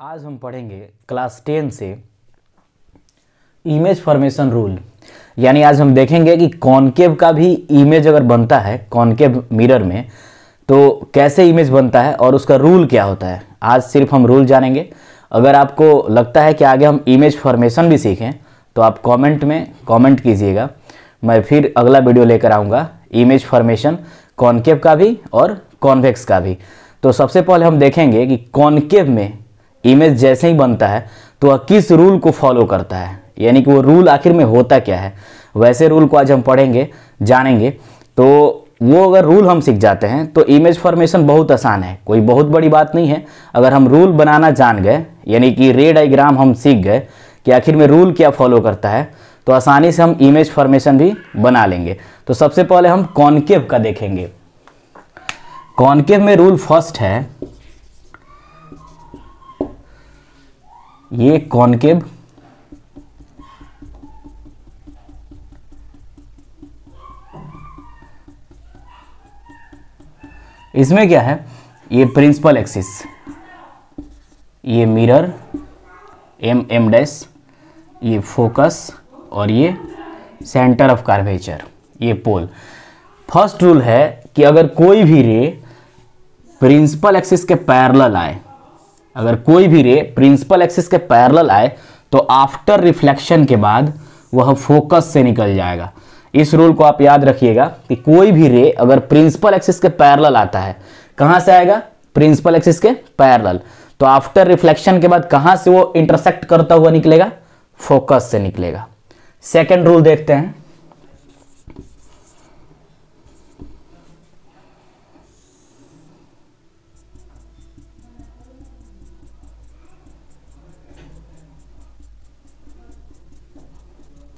आज हम पढ़ेंगे क्लास टेन से इमेज फॉर्मेशन रूल यानी आज हम देखेंगे कि कॉनकेव का भी इमेज अगर बनता है कॉन्केव मिरर में तो कैसे इमेज बनता है और उसका रूल क्या होता है आज सिर्फ हम रूल जानेंगे अगर आपको लगता है कि आगे हम इमेज फॉर्मेशन भी सीखें तो आप कमेंट में कमेंट कीजिएगा मैं फिर अगला वीडियो लेकर आऊँगा इमेज फॉर्मेशन कॉनकेव का भी और कॉन्वेक्स का भी तो सबसे पहले हम देखेंगे कि कॉनकेव में इमेज जैसे ही बनता है तो वह किस रूल को फॉलो करता है यानी कि वो रूल आखिर में होता क्या है वैसे रूल को आज हम पढ़ेंगे जानेंगे तो वो अगर रूल हम सीख जाते हैं तो इमेज फॉर्मेशन बहुत आसान है कोई बहुत बड़ी बात नहीं है अगर हम रूल बनाना जान गए यानी कि रे डाइग्राम हम सीख गए कि आखिर में रूल क्या फॉलो करता है तो आसानी से हम इमेज फॉर्मेशन भी बना लेंगे तो सबसे पहले हम कॉन्केव का देखेंगे कॉन्केव में रूल फर्स्ट है ये कॉनकेव इसमें क्या है ये प्रिंसिपल एक्सिस ये मिरर एम एम डैश ये फोकस और ये सेंटर ऑफ कार्वेचर ये पोल फर्स्ट रूल है कि अगर कोई भी रे प्रिंसिपल एक्सिस के पैरल आए अगर कोई भी रे प्रिंसिपल एक्सिस के पैरल आए तो आफ्टर रिफ्लेक्शन के बाद वह फोकस से निकल जाएगा इस रूल को आप याद रखिएगा कि कोई भी रे अगर प्रिंसिपल एक्सिस के पैरल आता है कहां से आएगा प्रिंसिपल एक्सिस के पैरल तो आफ्टर रिफ्लेक्शन के बाद कहां से वो इंटरसेक्ट करता हुआ निकलेगा फोकस से निकलेगा सेकेंड रूल देखते हैं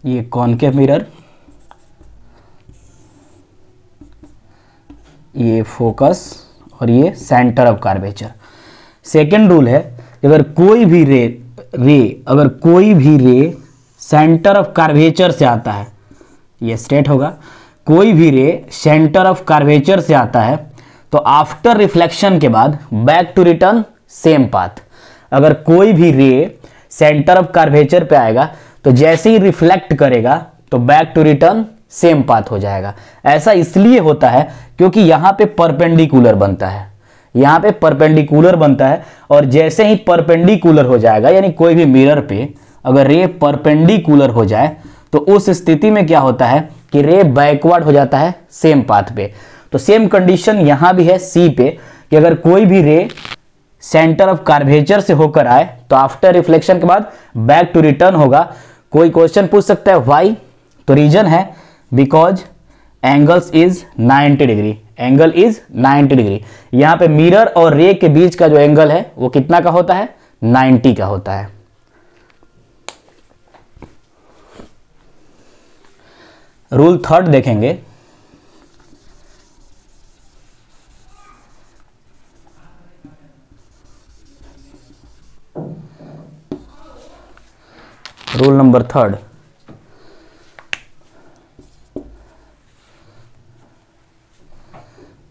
ये कॉनकेव मिरर ये फोकस और ये centre of curvature second rule है अगर कोई भी रे रे अगर कोई भी रे सेंटर ऑफ कार्वेचर से आता है ये स्ट्रेट होगा कोई भी रे सेंटर ऑफ कार्वेचर से आता है तो आफ्टर रिफ्लेक्शन के बाद back to return same path अगर कोई भी रे सेंटर ऑफ कार्वेचर पे आएगा तो जैसे ही रिफ्लेक्ट करेगा तो back to return same path हो जाएगा ऐसा इसलिए होता है क्योंकि यहां पे परपेंडिकुलर बनता है यहां पे परपेंडिकुलर बनता है और जैसे ही परपेंडिकुलर हो जाएगा यानी कोई भी मिरर पे अगर रे परपेंडिकुलर हो जाए तो उस स्थिति में क्या होता है कि रे बैकवर्ड हो जाता है सेम पाथ पे तो सेम कंडीशन यहां भी है सी पे कि अगर कोई भी रे सेंटर ऑफ कार्वेचर से होकर आए तो आफ्टर रिफ्लेक्शन के बाद बैक टू रिटर्न होगा कोई क्वेश्चन पूछ सकता है वाई तो रीजन है because angles is 90 degree angle is 90 degree यहां पे मिरर और रे के बीच का जो एंगल है वो कितना का होता है 90 का होता है रूल थर्ड देखेंगे रूल नंबर थर्ड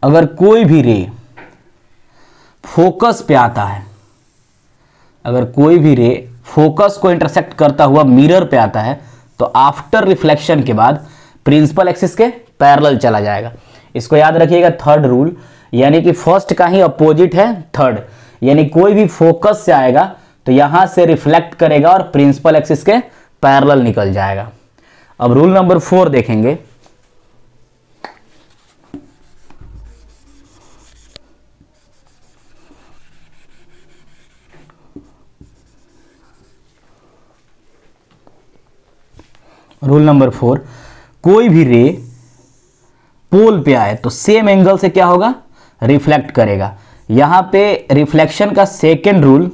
अगर कोई भी रे फोकस पे आता है अगर कोई भी रे फोकस को इंटरसेक्ट करता हुआ मिरर पे आता है तो आफ्टर रिफ्लेक्शन के बाद प्रिंसिपल एक्सिस के पैरेलल चला जाएगा इसको याद रखिएगा थर्ड रूल यानी कि फर्स्ट का ही अपोजिट है थर्ड यानी कोई भी फोकस से आएगा तो यहां से रिफ्लेक्ट करेगा और प्रिंसिपल एक्सिस के पैरल निकल जाएगा अब रूल नंबर फोर देखेंगे रूल नंबर फोर कोई भी रे पोल पे आए तो सेम एंगल से क्या होगा रिफ्लेक्ट करेगा यहां पे रिफ्लेक्शन का सेकेंड रूल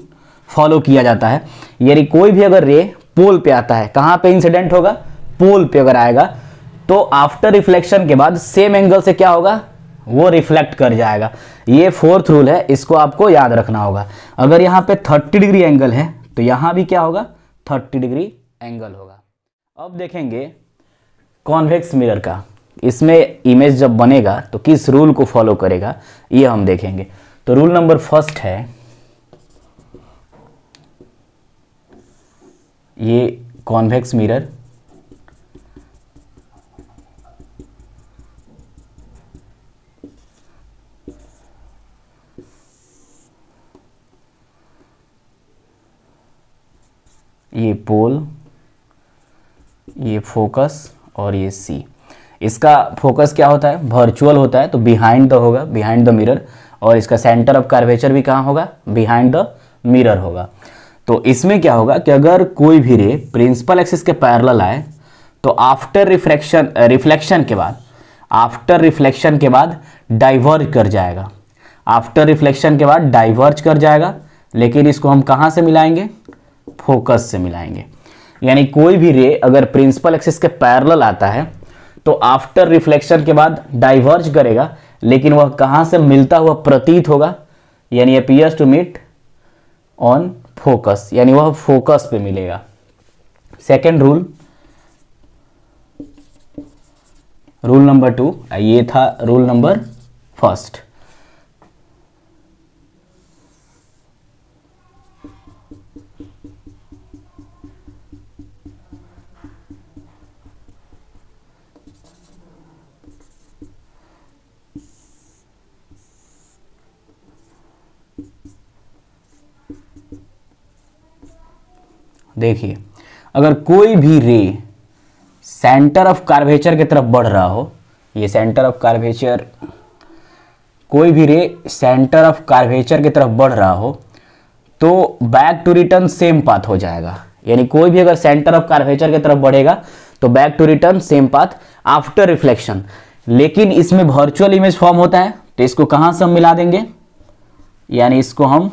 फॉलो किया जाता है यदि कोई भी अगर रे पोल पे आता है कहाँ पे इंसिडेंट होगा पोल पे अगर आएगा तो आफ्टर रिफ्लेक्शन के बाद सेम एंगल से क्या होगा वो रिफ्लेक्ट कर जाएगा ये फोर्थ रूल है इसको आपको याद रखना होगा अगर यहाँ पे 30 डिग्री एंगल है तो यहाँ भी क्या होगा 30 डिग्री एंगल होगा अब देखेंगे कॉन्वेक्स मिरर का इसमें इमेज जब बनेगा तो किस रूल को फॉलो करेगा ये हम देखेंगे तो रूल नंबर फर्स्ट है ये कॉन्वेक्स मिरर ये पोल ये फोकस और ये सी इसका फोकस क्या होता है वर्चुअल होता है तो बिहाइंड द होगा बिहाइंड द मिरर और इसका सेंटर ऑफ कर्वेचर भी कहाँ होगा बिहाइंड द मिरर होगा तो इसमें क्या होगा कि अगर कोई भी रे प्रिंसिपल एक्सिस के पैरल आए तो आफ्टर रिफ्लेक्शन रिफ्लेक्शन के बाद आफ्टर रिफ्लेक्शन के बाद डाइवर्ज कर जाएगा आफ्टर रिफ्लेक्शन के बाद डाइवर्ज कर जाएगा लेकिन इसको हम कहाँ से मिलाएंगे फोकस से मिलाएंगे यानी कोई भी रे अगर प्रिंसिपल एक्सिस के पैरल आता है तो आफ्टर रिफ्लेक्शन के बाद डाइवर्ज करेगा लेकिन वह कहाँ से मिलता हुआ प्रतीत होगा यानी appears to meet on focus यानी वह फोकस पे मिलेगा second rule rule number two ये था रूल नंबर फर्स्ट देखिए अगर कोई भी रे सेंटर ऑफ कार्वेचर की तरफ बढ़ रहा हो ये सेंटर ऑफ कार्वेचर कोई भी रे सेंटर ऑफ कार्वेचर की तरफ बढ़ रहा हो तो back to return same path हो जाएगा यानी कोई भी अगर सेंटर ऑफ कार्वेचर की तरफ बढ़ेगा तो back to return same path after reflection लेकिन इसमें वर्चुअल इमेज फॉर्म होता है तो इसको कहां से हम मिला देंगे यानी इसको हम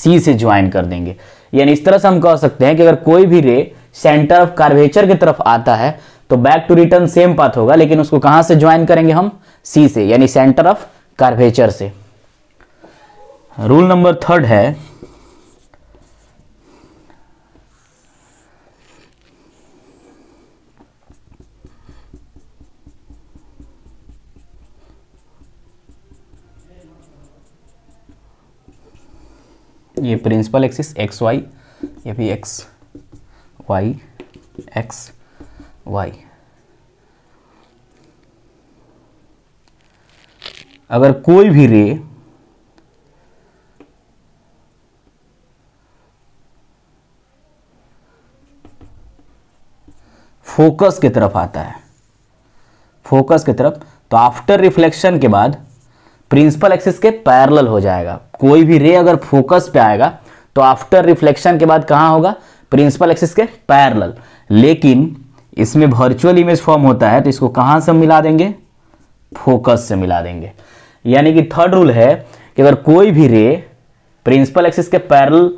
सी से ज्वाइन कर देंगे यानी इस तरह से हम कह सकते हैं कि अगर कोई भी रे सेंटर ऑफ कार्वेचर की तरफ आता है तो back to return same path होगा लेकिन उसको कहां से ज्वाइन करेंगे हम सी से यानी सेंटर ऑफ कार्वेचर से रूल नंबर थर्ड है ये प्रिंसिपल एक्सिस एक्स वाई ये भी एक्स वाई एक्स वाई अगर कोई भी रे फोकस की तरफ आता है फोकस की तरफ तो आफ्टर रिफ्लेक्शन के बाद प्रिंसिपल एक्सिस के पैरेलल हो जाएगा कोई भी रे अगर फोकस पे आएगा तो आफ्टर रिफ्लेक्शन के बाद कहाँ होगा प्रिंसिपल एक्सिस के पैरल लेकिन इसमें वर्चुअल इमेज फॉर्म होता है तो इसको कहाँ से मिला देंगे फोकस से मिला देंगे यानी कि थर्ड रूल है कि अगर कोई भी रे प्रिंसिपल एक्सिस के पैरल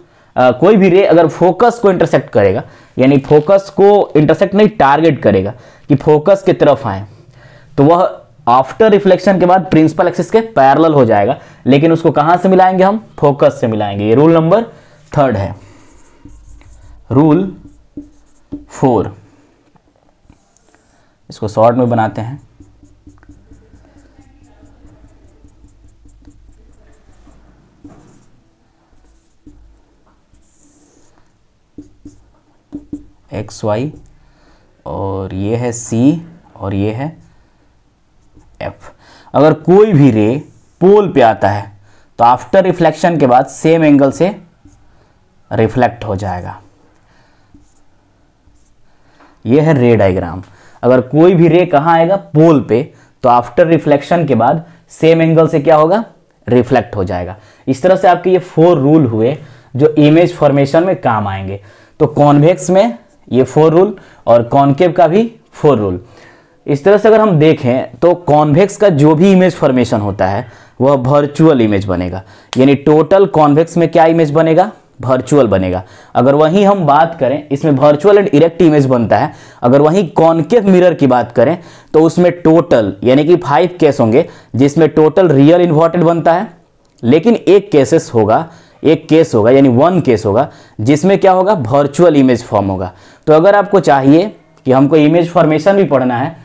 कोई भी रे अगर फोकस को इंटरसेक्ट करेगा यानी फोकस को इंटरसेक्ट नहीं टारगेट करेगा कि फोकस की तरफ आए तो वह आफ्टर रिफ्लेक्शन के बाद प्रिंसिपल एक्सिस के पैरल हो जाएगा लेकिन उसको कहां से मिलाएंगे हम फोकस से मिलाएंगे ये रूल नंबर थर्ड है रूल फोर इसको शॉर्ट में बनाते हैं एक्स वाई और ये है सी और ये है एफ अगर कोई भी रे पोल पे आता है तो आफ्टर रिफ्लेक्शन के बाद सेम एंगल से रिफ्लेक्ट हो जाएगा यह है रे डायग्राम अगर कोई भी रे कहां आएगा पोल पे तो आफ्टर रिफ्लेक्शन के बाद सेम एंगल से क्या होगा रिफ्लेक्ट हो जाएगा इस तरह से आपके ये फोर रूल हुए जो इमेज फॉर्मेशन में काम आएंगे तो कॉन्वेक्स में ये फोर रूल और कॉन्केव का भी फोर रूल इस तरह से अगर हम देखें तो कॉन्वेक्स का जो भी इमेज फॉर्मेशन होता है वह वर्चुअल इमेज बनेगा यानी टोटल कॉन्वेक्स में क्या इमेज बनेगा वर्चुअल बनेगा अगर वहीं हम बात करें इसमें वर्चुअल एंड इरेक्ट इमेज बनता है अगर वहीं कॉन्केव मिरर की बात करें तो उसमें टोटल यानी कि फाइव केस होंगे जिसमें टोटल रियल इन्वर्टेड बनता है लेकिन एक केसेस होगा एक केस होगा यानी वन केस होगा जिसमें क्या होगा वर्चुअल इमेज फॉर्म होगा तो अगर आपको चाहिए कि हमको इमेज फॉर्मेशन भी पढ़ना है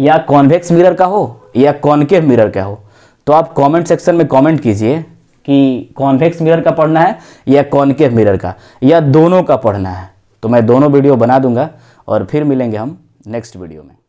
या कॉन्वेक्स मिरर का हो या कॉन्केव मिरर का हो तो आप कमेंट सेक्शन में कमेंट कीजिए कि कॉन्वेक्स मिरर का पढ़ना है या कॉन्केव मिरर का या दोनों का पढ़ना है तो मैं दोनों वीडियो बना दूंगा और फिर मिलेंगे हम नेक्स्ट वीडियो में